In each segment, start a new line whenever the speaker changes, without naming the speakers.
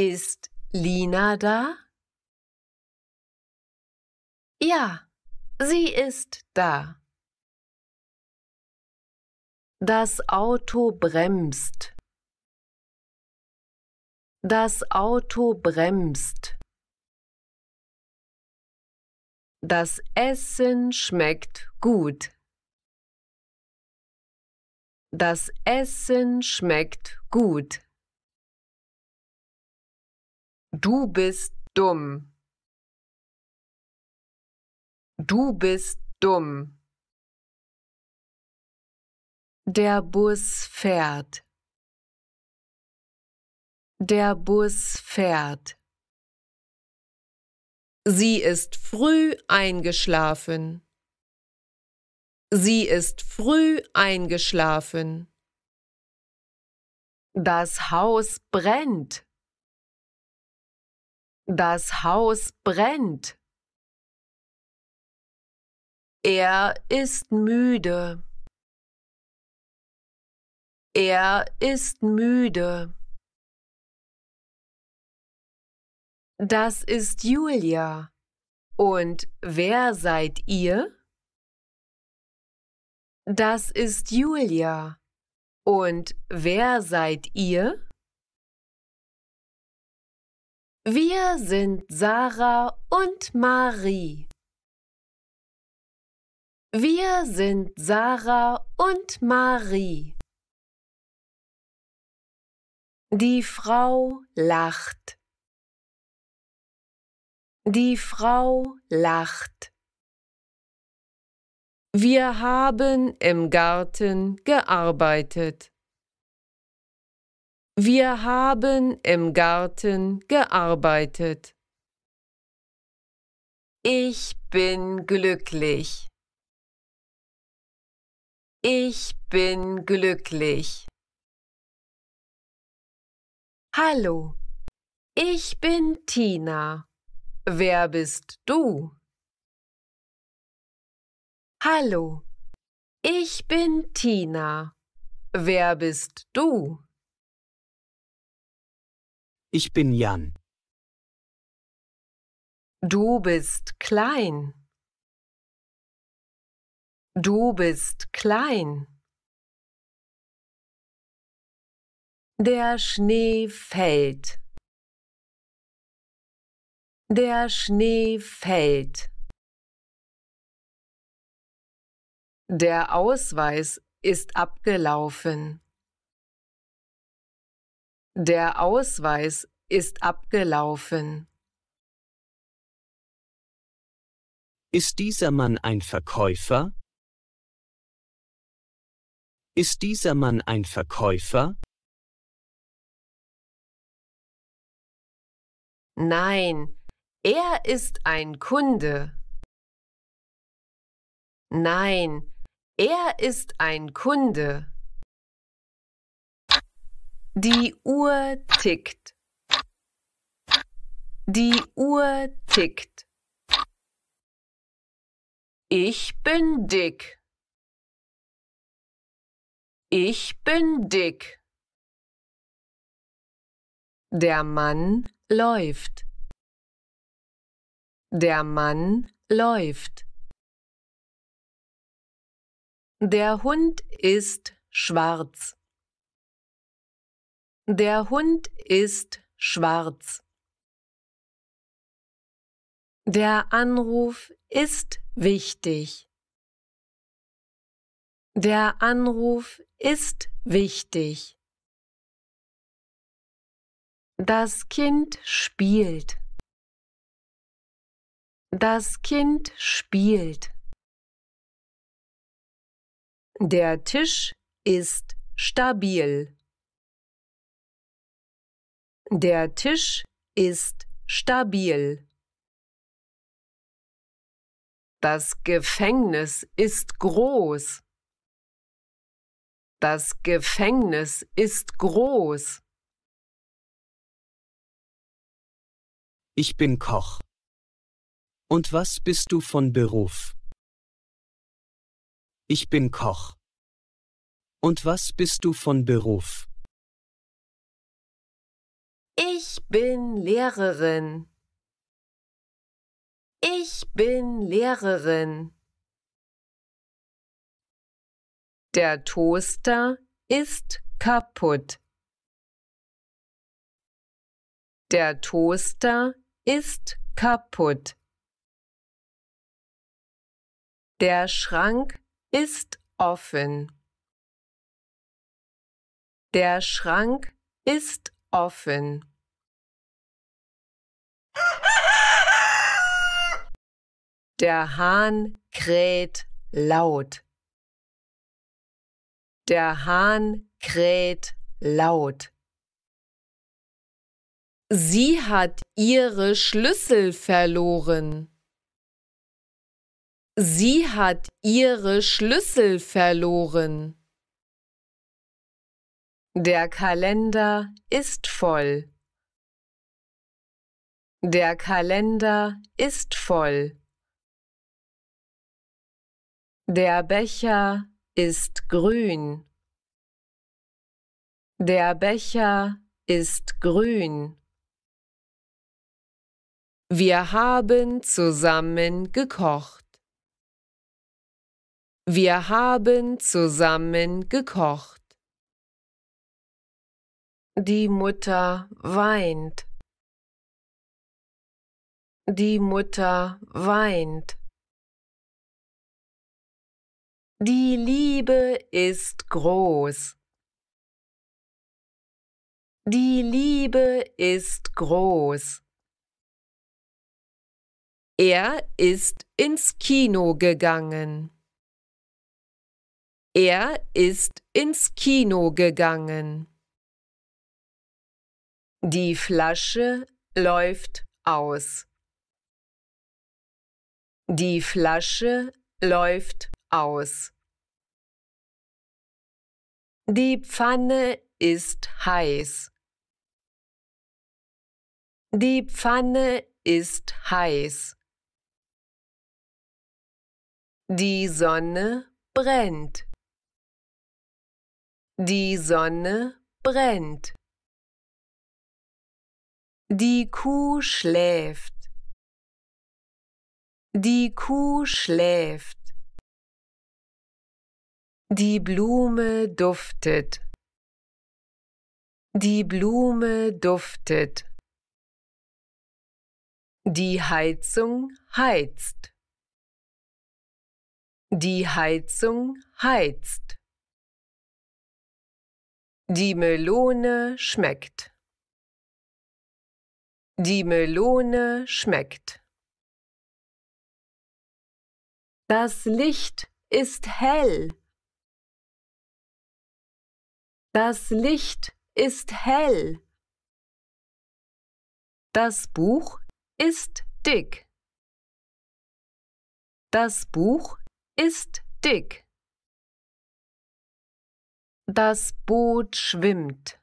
Ist Lina da? Ja, sie ist da. Das Auto bremst. Das Auto bremst. Das Essen schmeckt gut. Das Essen schmeckt gut. Du bist dumm. Du bist dumm. Der Bus fährt. Der Bus fährt. Sie ist früh eingeschlafen. Sie ist früh eingeschlafen. Das Haus brennt. Das Haus brennt. Er ist müde. Er ist müde. Das ist Julia. Und wer seid ihr? Das ist Julia. Und wer seid ihr? Wir sind Sarah und Marie. Wir sind Sarah und Marie. Die Frau lacht. Die Frau lacht. Wir haben im Garten gearbeitet. Wir haben im Garten gearbeitet. Ich bin glücklich. Ich bin glücklich. Hallo, ich bin Tina. Wer bist du? Hallo, ich bin Tina. Wer bist du? Ich bin Jan. Du bist klein. Du bist klein. Der Schnee fällt. Der Schnee fällt. Der Ausweis ist abgelaufen. Der Ausweis ist abgelaufen. Ist dieser Mann ein Verkäufer? Ist dieser Mann ein Verkäufer? Nein, er ist ein Kunde. Nein, er ist ein Kunde. Die Uhr tickt. Die Uhr tickt. Ich bin dick. Ich bin dick. Der Mann läuft. Der Mann läuft. Der Hund ist schwarz. Der Hund ist schwarz. Der Anruf ist wichtig. Der Anruf ist wichtig. Das Kind spielt. Das Kind spielt. Der Tisch ist stabil. Der Tisch ist stabil. Das Gefängnis ist groß. Das Gefängnis ist groß. Ich bin Koch. Und was bist du von Beruf? Ich bin Koch. Und was bist du von Beruf? Ich bin Lehrerin. Ich bin Lehrerin. Der Toaster ist kaputt. Der Toaster ist kaputt. Der Schrank ist offen. Der Schrank ist offen Der Hahn kräht laut. Der Hahn kräht laut. Sie hat ihre Schlüssel verloren. Sie hat ihre Schlüssel verloren. Der Kalender ist voll. Der Kalender ist voll. Der Becher ist grün. Der Becher ist grün. Wir haben zusammen gekocht. Wir haben zusammen gekocht. Die Mutter weint. Die Mutter weint. Die Liebe ist groß. Die Liebe ist groß. Er ist ins Kino gegangen. Er ist ins Kino gegangen. Die Flasche läuft aus. Die Flasche läuft aus. Die Pfanne ist heiß. Die Pfanne ist heiß. Die Sonne brennt. Die Sonne brennt. Die Kuh schläft. Die Kuh schläft. Die Blume duftet. Die Blume duftet. Die Heizung heizt. Die Heizung heizt. Die Melone schmeckt. Die Melone schmeckt. Das Licht ist hell. Das Licht ist hell. Das Buch ist dick. Das Buch ist dick. Das Boot schwimmt.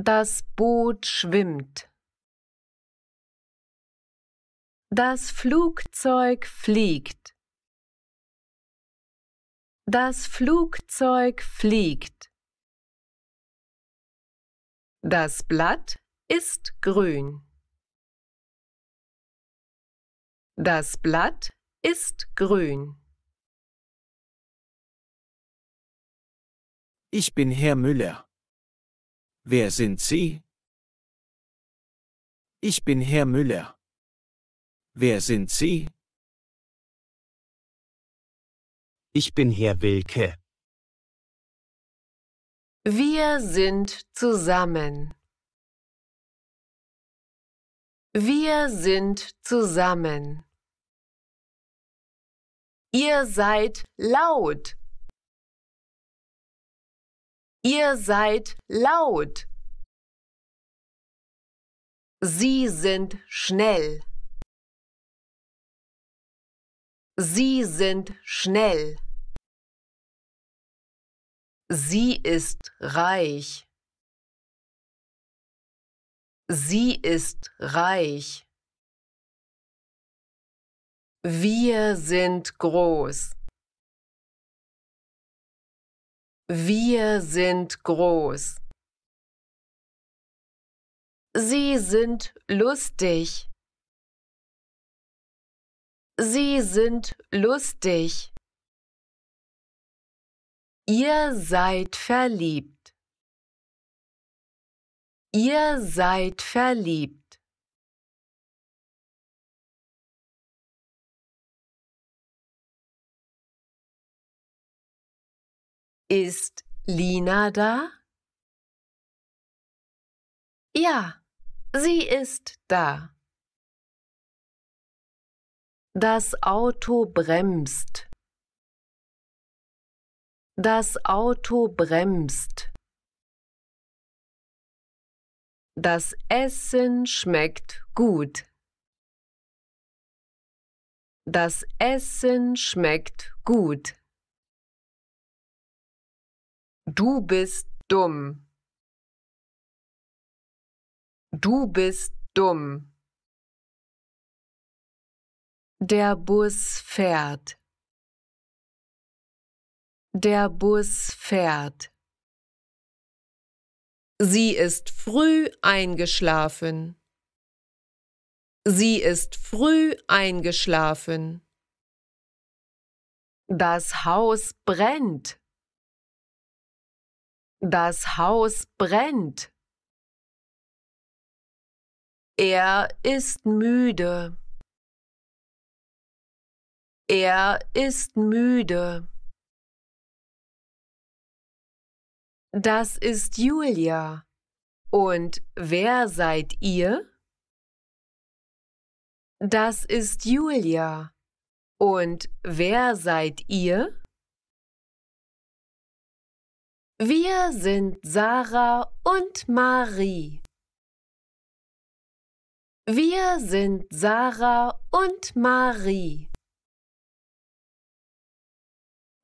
Das Boot schwimmt. Das Flugzeug fliegt. Das Flugzeug fliegt. Das Blatt ist grün. Das Blatt ist grün. Ich bin Herr Müller. Wer sind Sie? Ich bin Herr Müller. Wer sind Sie? Ich bin Herr Wilke. Wir sind zusammen. Wir sind zusammen. Ihr seid laut. Ihr seid laut. Sie sind schnell. Sie sind schnell. Sie ist reich. Sie ist reich. Wir sind groß. Wir sind groß. Sie sind lustig. Sie sind lustig. Ihr seid verliebt. Ihr seid verliebt. Ist Lina da? Ja, sie ist da. Das Auto bremst. Das Auto bremst. Das Essen schmeckt gut. Das Essen schmeckt gut. Du bist dumm. Du bist dumm. Der Bus fährt. Der Bus fährt. Sie ist früh eingeschlafen. Sie ist früh eingeschlafen. Das Haus brennt. Das Haus brennt. Er ist müde. Er ist müde. Das ist Julia. Und wer seid ihr? Das ist Julia. Und wer seid ihr? Wir sind Sarah und Marie. Wir sind Sarah und Marie.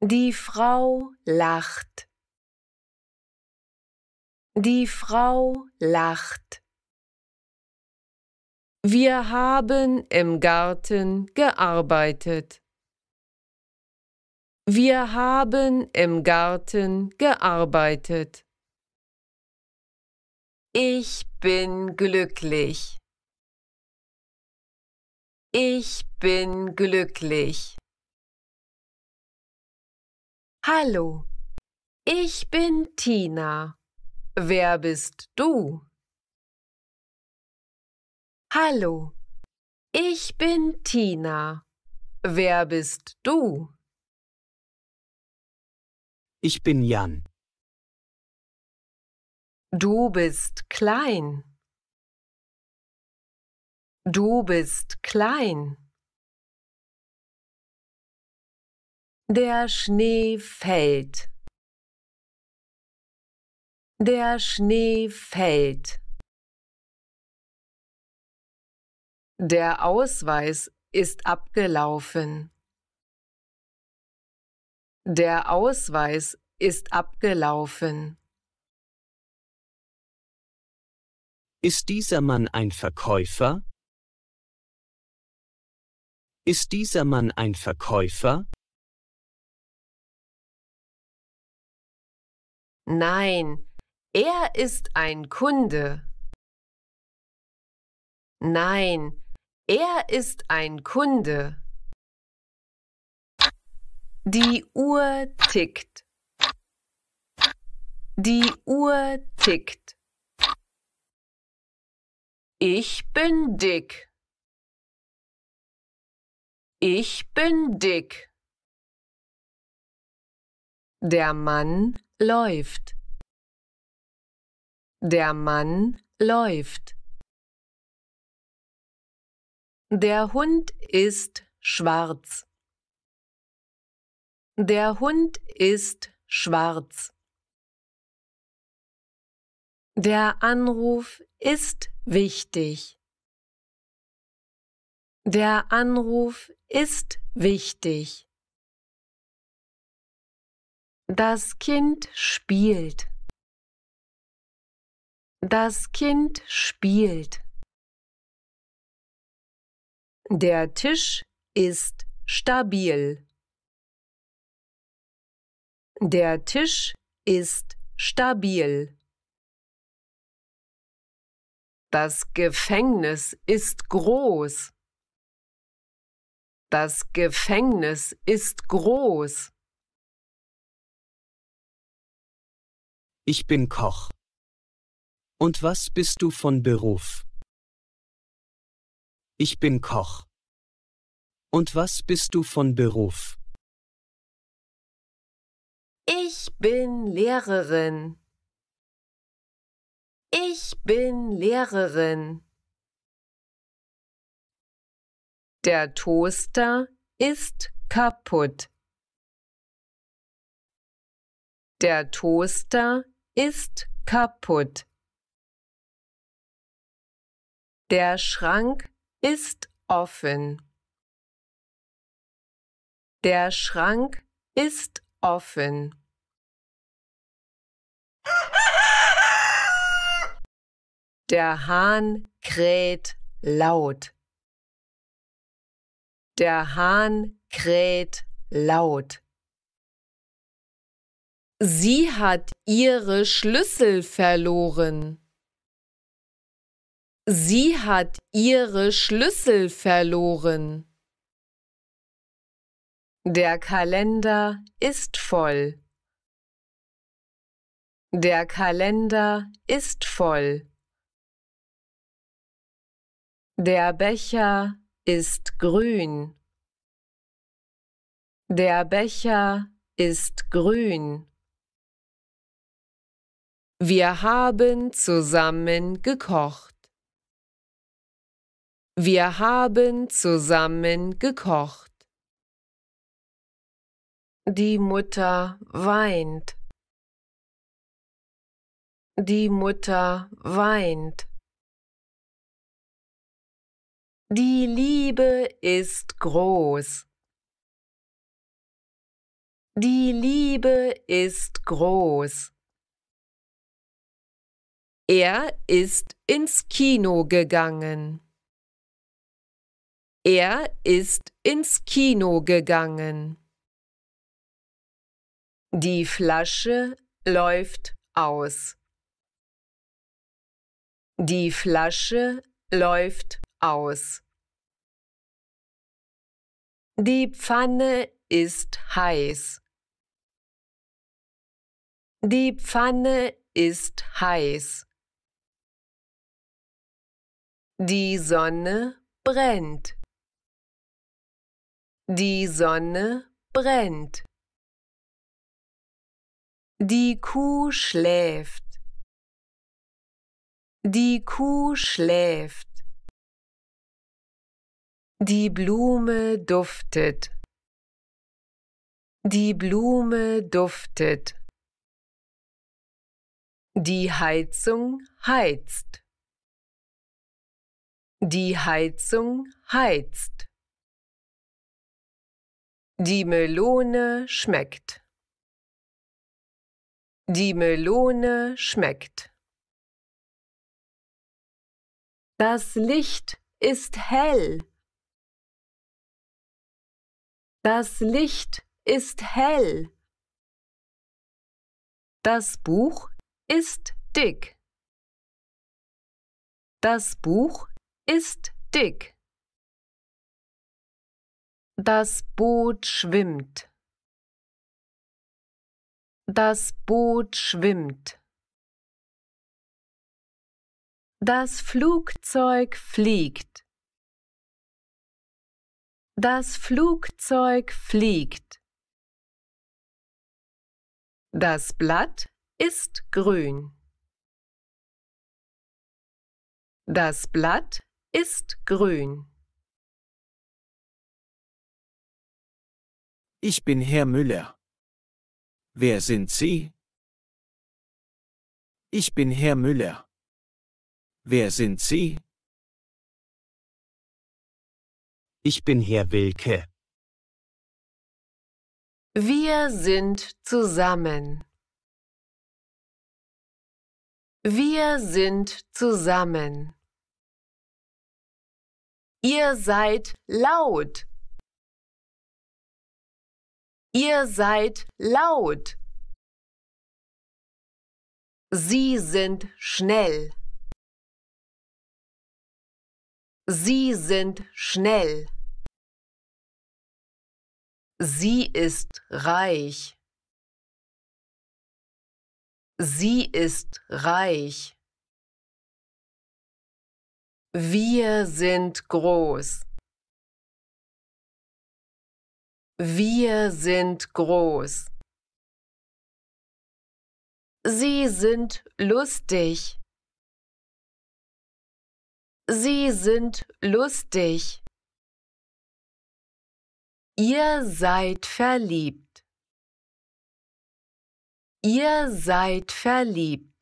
Die Frau lacht. Die Frau lacht. Wir haben im Garten gearbeitet. Wir haben im Garten gearbeitet. Ich bin glücklich. Ich bin glücklich. Hallo, ich bin Tina. Wer bist du? Hallo, ich bin Tina. Wer bist du? Ich bin Jan. Du bist klein. Du bist klein. Der Schnee fällt. Der Schnee fällt. Der Ausweis ist abgelaufen. Der Ausweis ist abgelaufen. Ist dieser Mann ein Verkäufer? Ist dieser Mann ein Verkäufer? Nein, er ist ein Kunde. Nein, er ist ein Kunde. Die Uhr tickt. Die Uhr tickt. Ich bin dick. Ich bin dick. Der Mann läuft. Der Mann läuft. Der Hund ist schwarz. Der Hund ist schwarz. Der Anruf ist wichtig. Der Anruf ist wichtig. Das Kind spielt. Das Kind spielt. Der Tisch ist stabil. Der Tisch ist stabil. Das Gefängnis ist groß. Das Gefängnis ist groß. Ich bin Koch. Und was bist du von Beruf? Ich bin Koch. Und was bist du von Beruf? Ich bin Lehrerin. Ich bin Lehrerin. Der Toaster ist kaputt. Der Toaster ist kaputt. Der Schrank ist offen. Der Schrank ist offen. Der Hahn kräht laut. Der Hahn kräht laut. Sie hat ihre Schlüssel verloren. Sie hat ihre Schlüssel verloren. Der Kalender ist voll. Der Kalender ist voll. Der Becher ist grün. Der Becher ist grün. Wir haben zusammen gekocht. Wir haben zusammen gekocht. Die Mutter weint. Die Mutter weint. Die Liebe ist groß. Die Liebe ist groß. Er ist ins Kino gegangen. Er ist ins Kino gegangen. Die Flasche läuft aus. Die Flasche läuft aus. Die Pfanne ist heiß. Die Pfanne ist heiß. Die Sonne brennt. Die Sonne brennt. Die Kuh schläft. Die Kuh schläft. Die Blume duftet. Die Blume duftet. Die Heizung heizt. Die Heizung heizt. Die Melone schmeckt. Die Melone schmeckt. Das Licht ist hell. Das Licht ist hell. Das Buch ist dick. Das Buch ist dick. Das Boot schwimmt. Das Boot schwimmt. Das Flugzeug fliegt. Das Flugzeug fliegt. Das Blatt ist grün. Das Blatt ist grün. Ich bin Herr Müller. Wer sind Sie? Ich bin Herr Müller. Wer sind Sie? Ich bin Herr Wilke. Wir sind zusammen. Wir sind zusammen. Ihr seid laut. Ihr seid laut. Sie sind schnell. Sie sind schnell. Sie ist reich. Sie ist reich. Wir sind groß. Wir sind groß. Sie sind lustig. Sie sind lustig. Ihr seid verliebt. Ihr seid verliebt.